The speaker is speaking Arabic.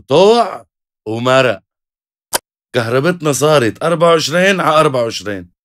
طوع ومرق كهربتنا صارت 24 على 24